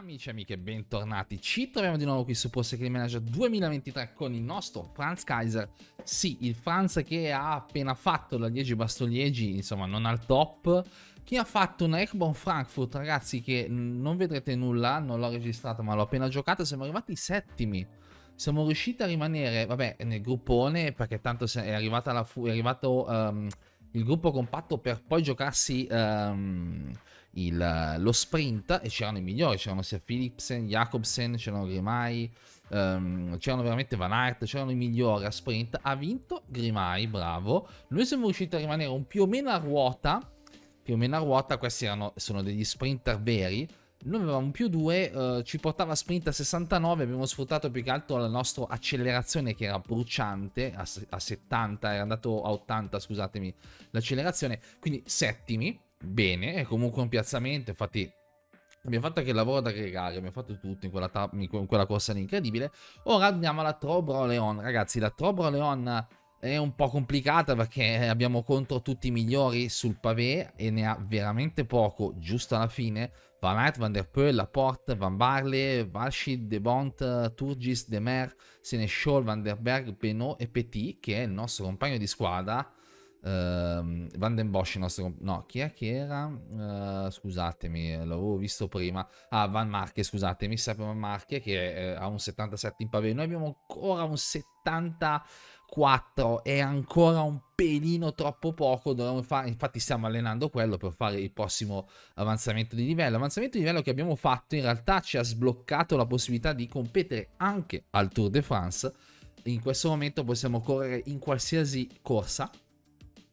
Amici e amiche, bentornati. Ci troviamo di nuovo qui su Post Game Manager 2023 con il nostro Franz Kaiser. Sì, il Franz che ha appena fatto la 10 Bastoliegi, insomma, non al top. Chi ha fatto un Airborne Frankfurt, ragazzi, che non vedrete nulla, non l'ho registrato, ma l'ho appena giocato, siamo arrivati settimi. Siamo riusciti a rimanere, vabbè, nel gruppone, perché tanto è, arrivata la fu- è arrivato um, il gruppo compatto per poi giocarsi... Um, il, eh, lo sprint e c'erano i migliori, c'erano sia Philipsen, Jacobsen, c'erano Grimai, um, ehm, c'erano veramente Van Aert, c'erano i migliori a sprint, ha vinto Grimai, bravo, noi siamo riusciti a rimanere un più o meno a ruota, più o meno a ruota, questi erano, sono degli sprinter veri, noi avevamo più due, eh, ci portava a sprint a 69, abbiamo sfruttato più che altro la nostra accelerazione che era bruciante, a, a 70, era andato a 80 scusatemi, l'accelerazione, quindi settimi, bene, è comunque un piazzamento, infatti abbiamo fatto anche il lavoro da regare, abbiamo fatto tutto in quella, in quella corsa lì incredibile. Ora andiamo alla Trobro Leon, ragazzi, la Trobro Leon è un po' complicata perché abbiamo contro tutti i migliori sul pavé e ne ha veramente poco, giusto alla fine. Van Aert, Van Der Poel, Laporte, Van Barle, Valschid, De Bont, Turgis, De Mer, Seneschol, Van Der Berg, Penot e Petit, che è il nostro compagno di squadra Uh, Van den Bosch, il nostro... No, chi è che era? Uh, scusatemi, l'avevo visto prima. Ah, Van Marche, scusatemi, sempre Van Marche che eh, ha un 77 in pavimento. Noi abbiamo ancora un 74, è ancora un pelino troppo poco. Dovremmo fare... Infatti stiamo allenando quello per fare il prossimo avanzamento di livello. L'avanzamento di livello che abbiamo fatto in realtà ci ha sbloccato la possibilità di competere anche al Tour de France. In questo momento possiamo correre in qualsiasi corsa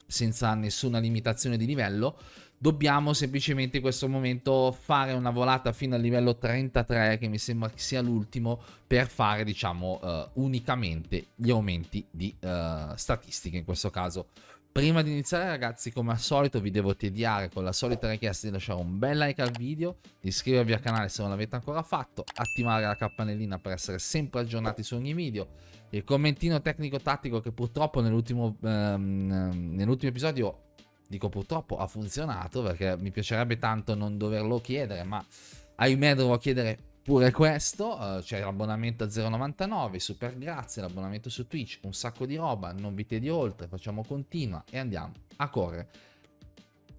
senza nessuna limitazione di livello. Dobbiamo semplicemente in questo momento fare una volata fino al livello 33, che mi sembra che sia l'ultimo, per fare, diciamo, uh, unicamente gli aumenti di uh, statistiche in questo caso. Prima di iniziare ragazzi come al solito vi devo tediare con la solita richiesta di lasciare un bel like al video, iscrivervi al canale se non l'avete ancora fatto, attivare la campanellina per essere sempre aggiornati su ogni video, il commentino tecnico-tattico che purtroppo nell'ultimo ehm, nell episodio, dico purtroppo, ha funzionato perché mi piacerebbe tanto non doverlo chiedere ma ahimè devo chiedere pure questo, uh, c'è l'abbonamento a 0,99, super grazie, l'abbonamento su Twitch, un sacco di roba, non vi tedi oltre, facciamo continua e andiamo a correre.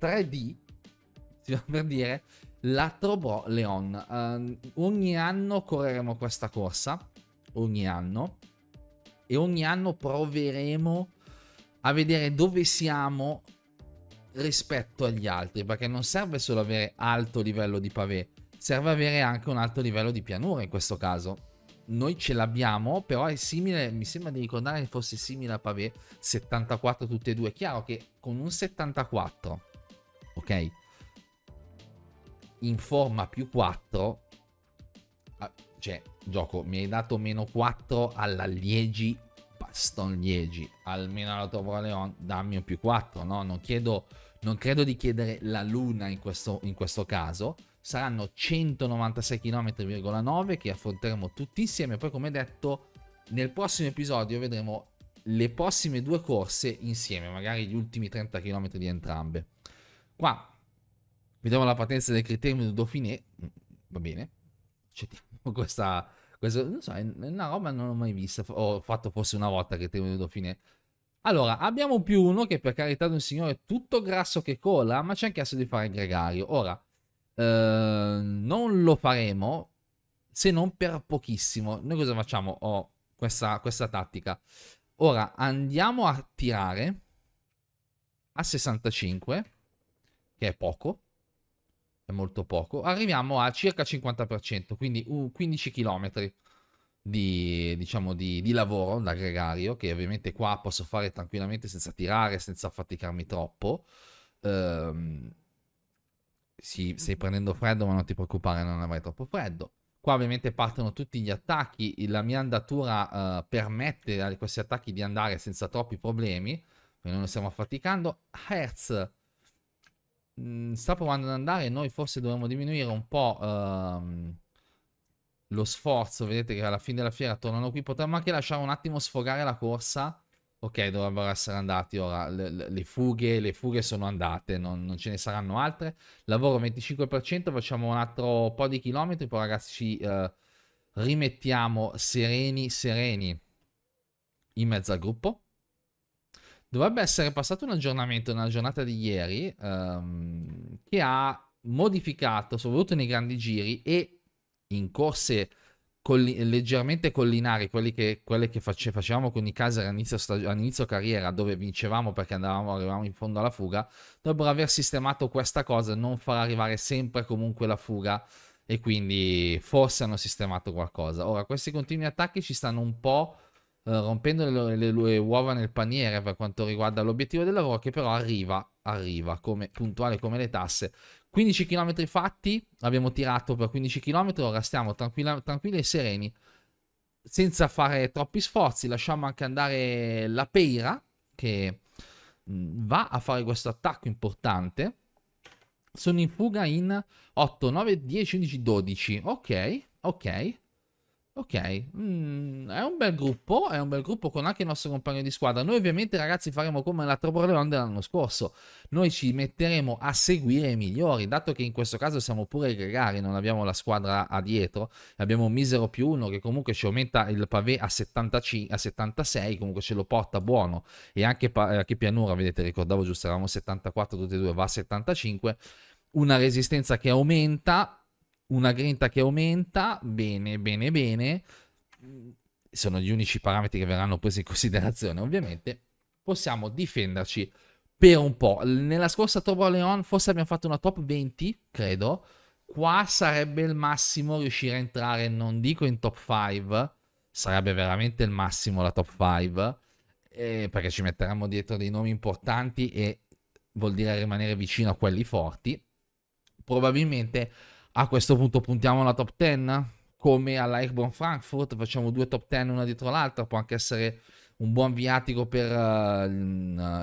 3D, si va per dire, la Trobro Leon. Uh, ogni anno correremo questa corsa, ogni anno, e ogni anno proveremo a vedere dove siamo rispetto agli altri, perché non serve solo avere alto livello di pavé, serve avere anche un alto livello di pianura in questo caso. Noi ce l'abbiamo, però è simile, mi sembra di ricordare che fosse simile a Pavé 74 tutte e due. chiaro che con un 74, ok, in forma più 4, ah, cioè, gioco, mi hai dato meno 4 alla Liegi, Baston Liegi, almeno alla Topro Leon, dammi un più 4, no? Non chiedo non credo di chiedere la luna in questo, in questo, caso, saranno 196 km,9 che affronteremo tutti insieme. Poi, come detto, nel prossimo episodio vedremo le prossime due corse insieme, magari gli ultimi 30 km di entrambe. Qua vediamo la partenza del criterio di Dauphiné. Mm, va bene, accettiamo questa. Questo, non so, è una roba non l'ho mai vista. Ho fatto forse una volta il criterio di Dauphiné. Allora, abbiamo più uno che per carità di un signore è tutto grasso che cola, ma ci ha chiesto di fare il gregario. Ora, Ehm, non lo faremo se non per pochissimo. Noi cosa facciamo? Ho oh, questa, questa, tattica. Ora andiamo a tirare a 65, che è poco, è molto poco. Arriviamo a circa 50%, quindi 15 uh, km di, diciamo, di, di lavoro da gregario, che ovviamente qua posso fare tranquillamente senza tirare, senza affaticarmi troppo. Uh, sì, stai mhm. prendendo freddo, ma non ti preoccupare, non avrai troppo freddo. Qua ovviamente partono tutti gli attacchi, la mia andatura uh, permette a questi attacchi di andare senza troppi problemi, quindi non lo stiamo affaticando. Hertz mh, mm, sta provando ad andare, noi forse dovremmo diminuire un po' uh, lo sforzo, vedete che alla fine della fiera tornano qui, potremmo anche lasciare un attimo sfogare la corsa ok, dovrebbero essere andati ora. Le, le, fughe, le fughe, sono andate, non, non, ce ne saranno altre. Lavoro 25%, facciamo un altro po' di chilometri, poi ragazzi ci eh, rimettiamo sereni, sereni in mezzo al gruppo. Dovrebbe essere passato un aggiornamento nella giornata di ieri ehm, che ha modificato, soprattutto nei grandi giri e in corse colli- leggermente collinari, che, quelle che face- facevamo con i casi all'inizio, stag- all'inizio, carriera, dove vincevamo perché andavamo, arrivavamo in fondo alla fuga, dovrebbero aver sistemato questa cosa, non far arrivare sempre comunque la fuga e quindi forse hanno sistemato qualcosa. Ora, questi continui attacchi ci stanno un po' eh, rompendo le, le, uova nel paniere per quanto riguarda l'obiettivo del lavoro che però arriva, arriva come, puntuale come le tasse 15 km fatti, abbiamo tirato per 15 km, ora stiamo tranquilli e sereni, senza fare troppi sforzi, lasciamo anche andare la Peira che mm, va a fare questo attacco importante. Sono in fuga in 8, 9, 10, 11, 12. Ok, ok. Ok, mm, è un bel gruppo, è un bel gruppo con anche il nostro compagno di squadra. Noi ovviamente ragazzi faremo come la Leon dell'anno scorso, noi ci metteremo a seguire i migliori, dato che in questo caso siamo pure gregari, non abbiamo la squadra a dietro, abbiamo un misero più uno che comunque ci aumenta il pavé a, 75, a 76, comunque ce lo porta buono e anche eh, pianura, vedete ricordavo giusto, eravamo 74 tutti e due, va a 75, una resistenza che aumenta una grinta che aumenta, bene, bene, bene, sono gli unici parametri che verranno presi in considerazione ovviamente, possiamo difenderci per un po'. Nella scorsa Turbo Leon forse abbiamo fatto una top 20, credo, qua sarebbe il massimo riuscire a entrare, non dico in top 5, sarebbe veramente il massimo la top 5, eh, perché ci metteremmo dietro dei nomi importanti e vuol dire rimanere vicino a quelli forti. Probabilmente a questo punto puntiamo alla top 10? Come alla Airborne Frankfurt, facciamo due top 10 una dietro l'altra, può anche essere un buon viatico per uh,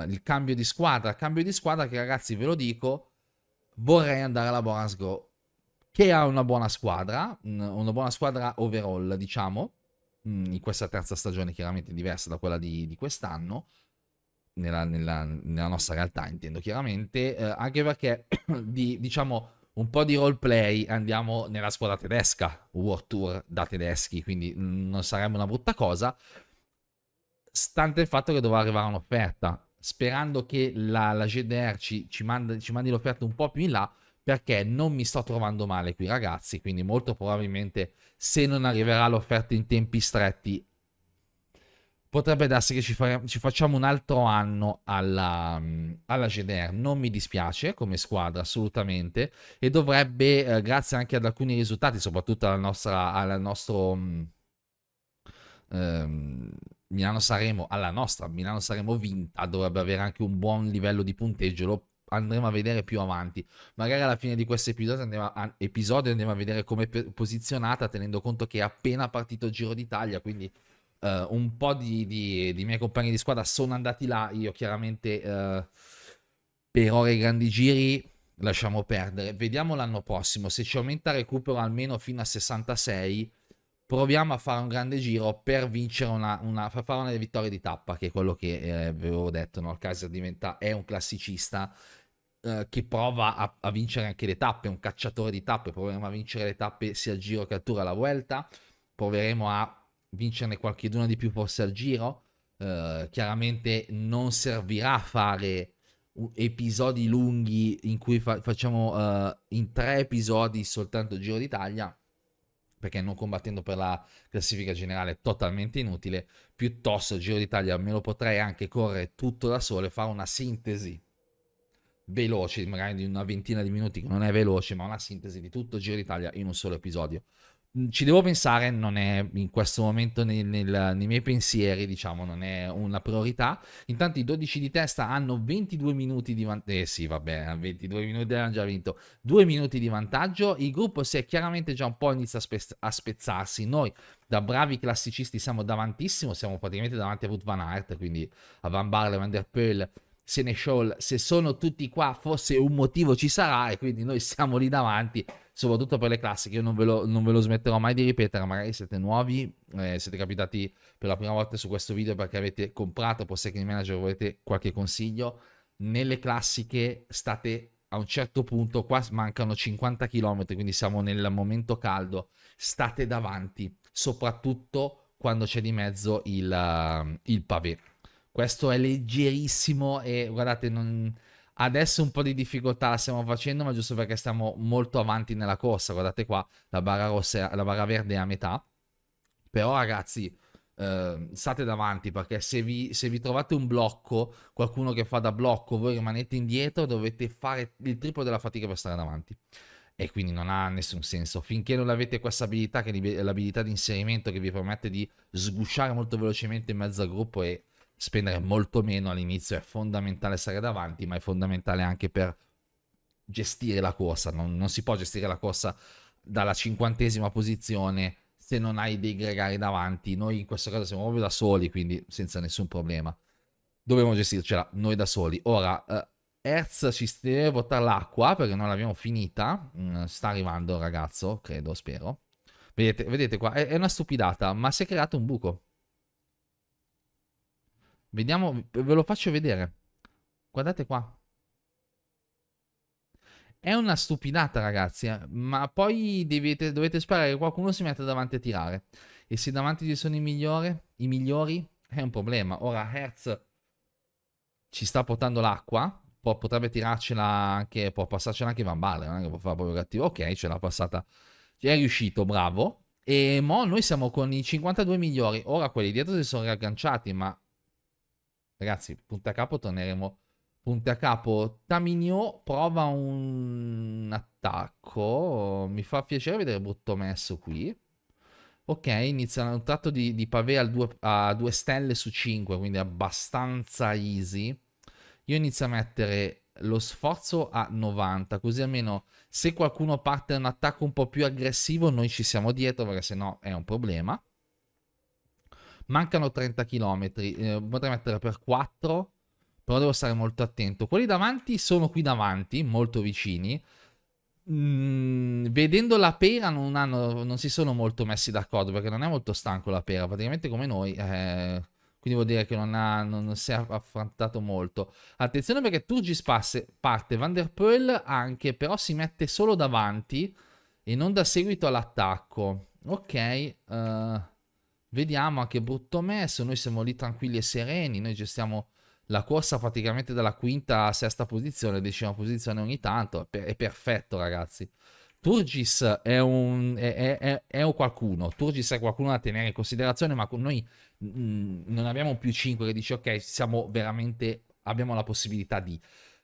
il cambio di squadra. Cambio di squadra che ragazzi ve lo dico, vorrei andare alla Borasgo, che ha una buona squadra, una buona squadra overall diciamo, mm, in questa terza stagione chiaramente diversa da quella di, di quest'anno. Nella, nella, nella, nostra realtà intendo chiaramente, eh, anche perché di, diciamo un po' di roleplay, andiamo nella squadra tedesca, World Tour da tedeschi, quindi non sarebbe una brutta cosa, stante il fatto che dovrà arrivare un'offerta, sperando che la, la GDR ci, ci, manda, ci mandi l'offerta un po' più in là, perché non mi sto trovando male qui ragazzi, quindi molto probabilmente se non arriverà l'offerta in tempi stretti potrebbe darsi che ci, fa, ci, facciamo un altro anno alla, alla Gener. Non mi dispiace come squadra, assolutamente. E dovrebbe, eh, grazie anche ad alcuni risultati, soprattutto alla nostra, alla nostro, mm, ehm, Milano Saremo, alla nostra Milano Saremo vinta, dovrebbe avere anche un buon livello di punteggio. Lo andremo a vedere più avanti. Magari alla fine di questo episodio andremo a, episodio andiamo a vedere come posizionata, tenendo conto che è appena partito il Giro d'Italia, quindi Uh, un po' di, di, di, miei compagni di squadra sono andati là. Io chiaramente uh, per ore e grandi giri lasciamo perdere. Vediamo l'anno prossimo. Se ci aumenta il recupero almeno fino a 66, proviamo a fare un grande giro per vincere una, una, per fare una vittoria di tappa, che è quello che eh, avevo detto. No? Il Kaiser diventa, è un classicista eh, che prova a, a, vincere anche le tappe, è un cacciatore di tappe. proveremo a vincere le tappe sia al giro che al tour alla vuelta. Proveremo a vincerne qualcheduna di più forse al giro. Uh, chiaramente non servirà fare episodi lunghi in cui fa facciamo uh, in tre episodi soltanto il Giro d'Italia perché non combattendo per la classifica generale è totalmente inutile piuttosto il Giro d'Italia me lo potrei anche correre tutto da solo e fare una sintesi veloce magari di una ventina di minuti che non è veloce ma una sintesi di tutto il Giro d'Italia in un solo episodio ci devo pensare, non è in questo momento nel, nel, nei miei pensieri, diciamo, non è una priorità. Intanto i 12 di testa hanno 22 minuti di vantaggio. Eh sì, vabbè, 22 minuti hanno già vinto. 2 minuti di vantaggio. Il gruppo si è chiaramente già un po' inizia a, spez- a spezzarsi. Noi da bravi classicisti siamo davantissimo, siamo praticamente davanti a Ruth Van Aert, quindi a Van Barle, Van Der Poel, Seneschall. Se sono tutti qua, forse un motivo ci sarà e quindi noi siamo lì davanti soprattutto per le classiche, io non ve lo, non ve lo smetterò mai di ripetere, magari siete nuovi, eh, siete capitati per la prima volta su questo video perché avete comprato Possession Manager, volete qualche consiglio, nelle classiche state a un certo punto, qua mancano 50 km, quindi siamo nel momento caldo, state davanti, soprattutto quando c'è di mezzo il, il pavé. Questo è leggerissimo e guardate, non, Adesso un po' di difficoltà la stiamo facendo, ma giusto perché stiamo molto avanti nella corsa. Guardate qua, la barra, rossa, la barra verde è a metà. Però ragazzi, eh, state davanti perché se vi, se vi, trovate un blocco, qualcuno che fa da blocco, voi rimanete indietro, dovete fare il triplo della fatica per stare davanti. E quindi non ha nessun senso. Finché non avete questa abilità, che è l'abilità di inserimento che vi permette di sgusciare molto velocemente in mezzo al gruppo e spendere molto meno all'inizio è fondamentale stare davanti, ma è fondamentale anche per gestire la corsa. Non, non si può gestire la corsa dalla cinquantesima posizione se non hai dei gregari davanti. Noi in questo caso siamo proprio da soli, quindi senza nessun problema. Dobbiamo gestircela noi da soli. Ora, eh, Hertz ci deve portare l'acqua perché non l'abbiamo finita. Mm, sta arrivando ragazzo, credo, spero. Vedete, vedete qua, è, è una stupidata, ma si è creato un buco. Vediamo, ve lo faccio vedere. Guardate qua. È una stupidata, ragazzi. Eh, ma poi dovete, dovete sperare che qualcuno si metta davanti a tirare. E se davanti ci sono i migliori, i migliori è un problema. Ora Hertz ci sta portando l'acqua. potrebbe tirarcela anche, può passarcela anche Van Balle, non è che può fare proprio cattivo. Ok, ce l'ha passata. È riuscito, bravo. E mo noi siamo con i 52 migliori. Ora quelli dietro si sono riagganciati, ma Ragazzi, punta a capo torneremo. Punta a capo. Tamigno prova un attacco. Mi fa piacere vedere brutto messo qui. Ok, inizia un tratto di, di pavé due, a 2 stelle su 5, quindi abbastanza easy. Io inizio a mettere lo sforzo a 90, così almeno se qualcuno parte un attacco un po' più aggressivo noi ci siamo dietro, perché se no è un problema. Mancano 30 km, eh, potrei mettere per 4, però devo stare molto attento. Quelli davanti sono qui davanti, molto vicini. Mm, vedendo la pera non, hanno, non, si sono molto messi d'accordo perché non è molto stanco la pera, praticamente come noi. Eh, quindi vuol dire che non, ha, non, si è affrontato molto. Attenzione perché Turgis passe, parte, Van der Poel anche, però si mette solo davanti e non dà seguito all'attacco. Ok, uh, Vediamo anche brutto messo, noi siamo lì tranquilli e sereni, noi gestiamo la corsa praticamente dalla quinta a sesta posizione, decima posizione ogni tanto, è, perfetto ragazzi. Turgis è un, è, è, è un, qualcuno, Turgis è qualcuno da tenere in considerazione, ma con noi mh, mm, non abbiamo più 5 che dice ok, siamo veramente, abbiamo la possibilità di...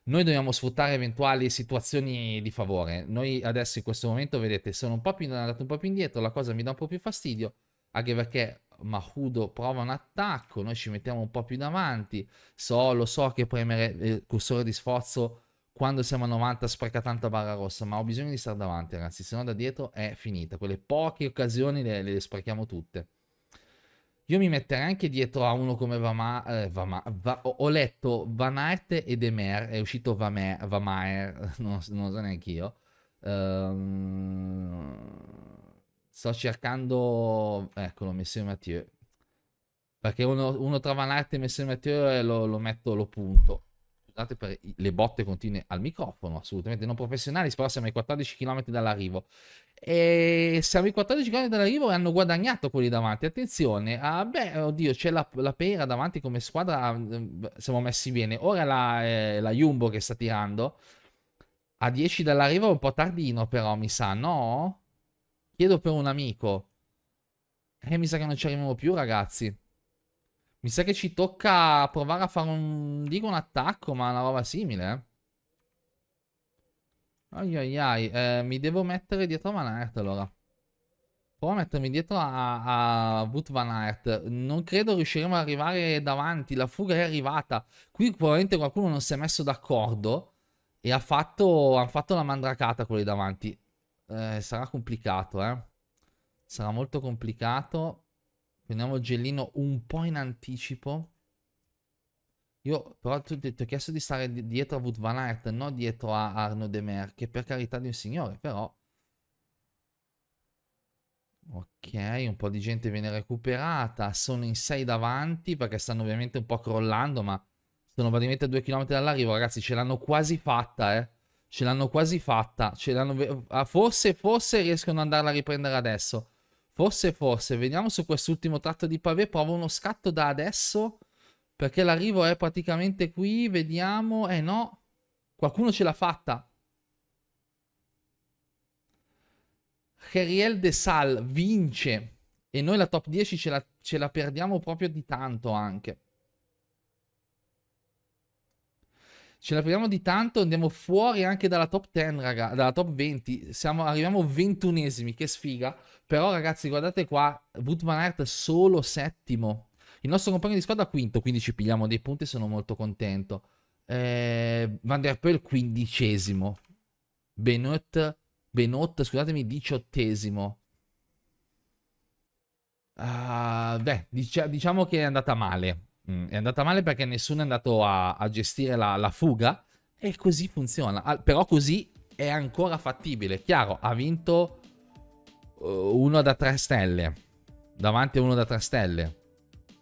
Noi dobbiamo sfruttare eventuali situazioni di favore. Noi adesso in questo momento, vedete, sono un po' più andato un po' più indietro, la cosa mi dà un po' più fastidio anche perché Mahudo prova un attacco, noi ci mettiamo un po' più davanti, so, lo so che premere il eh, cursore di sforzo quando siamo a 90 spreca tanta barra rossa, ma ho bisogno di stare davanti ragazzi, se no da dietro è finita, quelle poche occasioni le, le sprechiamo tutte. Io mi metterei anche dietro a uno come Vama, eh, Vama Va, ho letto Van Aert e Demer, è uscito Vamer, Vamaer, non, non so neanche io. Um, Sto cercando... Eccolo, in Matteo Perché uno, uno tra Van Aert e Messier Mathieu e lo, lo metto, lo punto scusate per le botte continue al microfono, assolutamente non professionali, però siamo ai 14 km dall'arrivo. E siamo ai 14 km dall'arrivo e hanno guadagnato quelli davanti. Attenzione, ah, beh, oddio, c'è la, la Pera davanti come squadra, ah, siamo messi bene. Ora la, eh, la Jumbo che sta tirando. A 10 dall'arrivo è un po' tardino, però mi sa, no? chiedo per un amico. Eh, mi sa che non ci arriviamo più, ragazzi. Mi sa che ci tocca provare a fare un... Dico un attacco, ma una roba simile, eh. Ai ai ai, eh, mi devo mettere dietro Van Aert allora. Provo a mettermi dietro a, a Wout Van Aert. Non credo riusciremo ad arrivare davanti, la fuga è arrivata. Qui probabilmente qualcuno non si è messo d'accordo e ha fatto, hanno fatto la mandracata quelli davanti eh, sarà complicato, eh. Sarà molto complicato. Prendiamo il gellino un po' in anticipo. Io però ti, ti ho chiesto di stare dietro a Wood Van Aert, non dietro a Arno Demer, che per carità di un signore, però... Ok, un po' di gente viene recuperata, sono in 6 davanti perché stanno ovviamente un po' crollando, ma sono praticamente a 2 km dall'arrivo, ragazzi, ce l'hanno quasi fatta, eh. Ce l'hanno quasi fatta. Ce l'hanno... Ah, forse, forse riescono ad andarla a riprendere adesso. Forse, forse. Veniamo su quest'ultimo tratto di pavé. Provo uno scatto da adesso. Perché l'arrivo è praticamente qui. Vediamo. Eh no. Qualcuno ce l'ha fatta. Geriel De Sal vince. E noi la top 10 ce la, ce la perdiamo proprio di tanto anche. ce la prendiamo di tanto, andiamo fuori anche dalla top 10, raga, dalla top 20, Siamo, arriviamo ventunesimi, che sfiga, però ragazzi guardate qua, Wood Van Aert solo settimo, il nostro compagno di squadra quinto, quindi ci pigliamo dei punti, sono molto contento, eh, Van Der Poel quindicesimo, Benot, Benot scusatemi, diciottesimo, Uh, beh, dic diciamo che è andata male. Mm, è andata male perché nessuno è andato a, a gestire la, la, fuga e così funziona. Al, però così è ancora fattibile. Chiaro, ha vinto uh, uno da tre stelle, davanti a uno da tre stelle,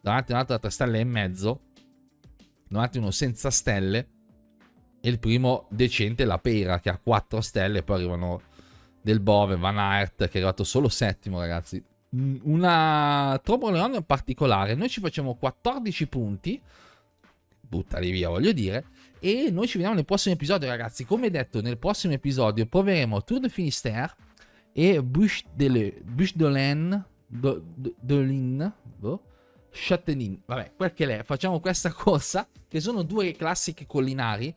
davanti a un altro da tre stelle e mezzo, davanti a uno senza stelle e il primo decente la Pera che ha quattro stelle, poi arrivano del Bove, Van Aert che è arrivato solo settimo ragazzi, Mm, una Trombone particolare. Noi ci facciamo 14 punti. Buttali via, voglio dire. E noi ci vediamo nel prossimo episodio, ragazzi. Come detto, nel prossimo episodio proveremo Tour de Finistère e Bush de Dolin. Dolin. Boh. Châtenin. Vabbè, quel che Facciamo questa corsa, che sono due classiche collinari.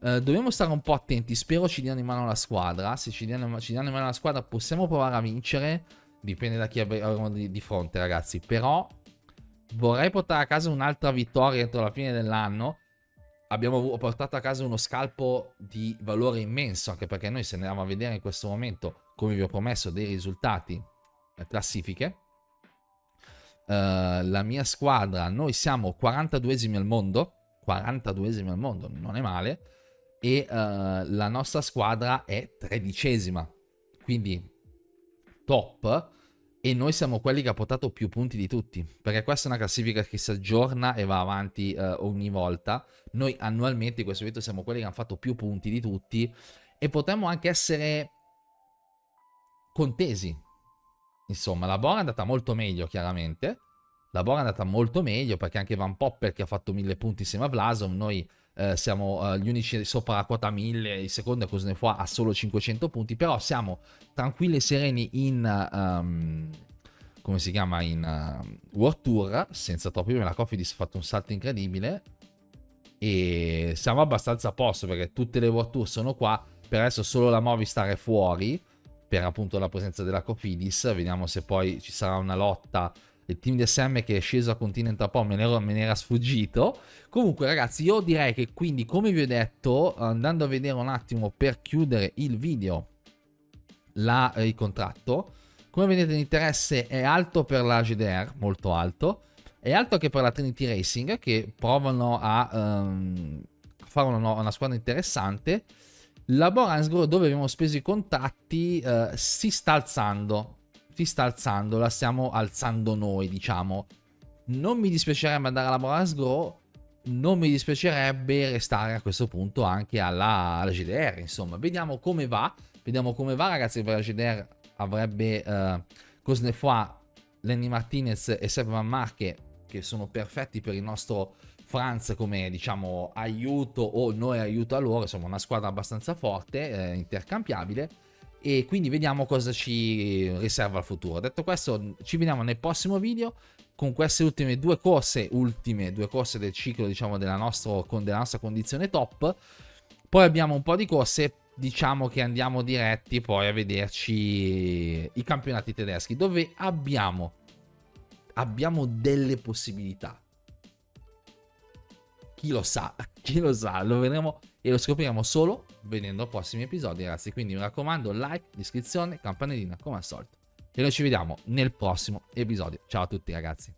Eh, dobbiamo stare un po' attenti. Spero ci diano in mano la squadra. Se ci diano, ci diano in mano la squadra, possiamo provare a vincere dipende da chi abbiamo di, di fronte, ragazzi. Però vorrei portare a casa un'altra vittoria entro la fine dell'anno. Abbiamo portato a casa uno scalpo di valore immenso, anche perché noi se andiamo a vedere in questo momento, come vi ho promesso, dei risultati, eh, classifiche. Uh, la mia squadra, noi siamo 42esimi al mondo, 42esimi al mondo, non è male, e uh, la nostra squadra è tredicesima. Quindi top e noi siamo quelli che ha portato più punti di tutti, perché questa è una classifica che si aggiorna e va avanti eh, ogni volta. Noi annualmente in questo evento siamo quelli che hanno fatto più punti di tutti e potremmo anche essere contesi. Insomma, la Bora è andata molto meglio, chiaramente. La Bora è andata molto meglio perché anche Van Popper che ha fatto mille punti insieme a Vlasov, noi eh, siamo eh, gli unici sopra la quota 1000, il secondo cosa ne fa a solo 500 punti, però siamo tranquilli e sereni in... Um, come si chiama in uh, World Tour senza troppi problemi la Cofidis ha fatto un salto incredibile e siamo abbastanza a posto perché tutte le World Tour sono qua per adesso solo la Movistar è fuori per appunto la presenza della Cofidis vediamo se poi ci sarà una lotta il team di SM che è sceso a Continental Pop me ne, ero, me ne era sfuggito. Comunque, ragazzi, io direi che quindi, come vi ho detto, andando a vedere un attimo per chiudere il video la, eh, il contratto, come vedete l'interesse è alto per la GDR, molto alto, è alto anche per la Trinity Racing che provano a ehm, fare una, una, squadra interessante. La Boransgrove dove abbiamo speso i contatti eh, si sta alzando, ti sta alzando, la stiamo alzando noi, diciamo. Non mi dispiacerebbe andare alla Morales Grow, non mi dispiacerebbe restare a questo punto anche alla, alla GDR, insomma. Vediamo come va, vediamo come va ragazzi, perché la GDR avrebbe eh, Cosnefoy, Lenny Martinez e Servan Marche, che sono perfetti per il nostro Franz come diciamo aiuto o noi aiuto a loro, insomma una squadra abbastanza forte, eh, intercambiabile e quindi vediamo cosa ci riserva il futuro. Detto questo, ci vediamo nel prossimo video con queste ultime due corse, ultime due corse del ciclo, diciamo, della, nostro, della nostra condizione top. Poi abbiamo un po' di corse, diciamo che andiamo diretti poi a vederci i campionati tedeschi, dove abbiamo, abbiamo delle possibilità chi lo sa, chi lo sa, lo vedremo e lo scopriremo solo vedendo i prossimi episodi, ragazzi. Quindi mi raccomando, like, iscrizione, campanellina come al solito. E noi ci vediamo nel prossimo episodio. Ciao a tutti, ragazzi.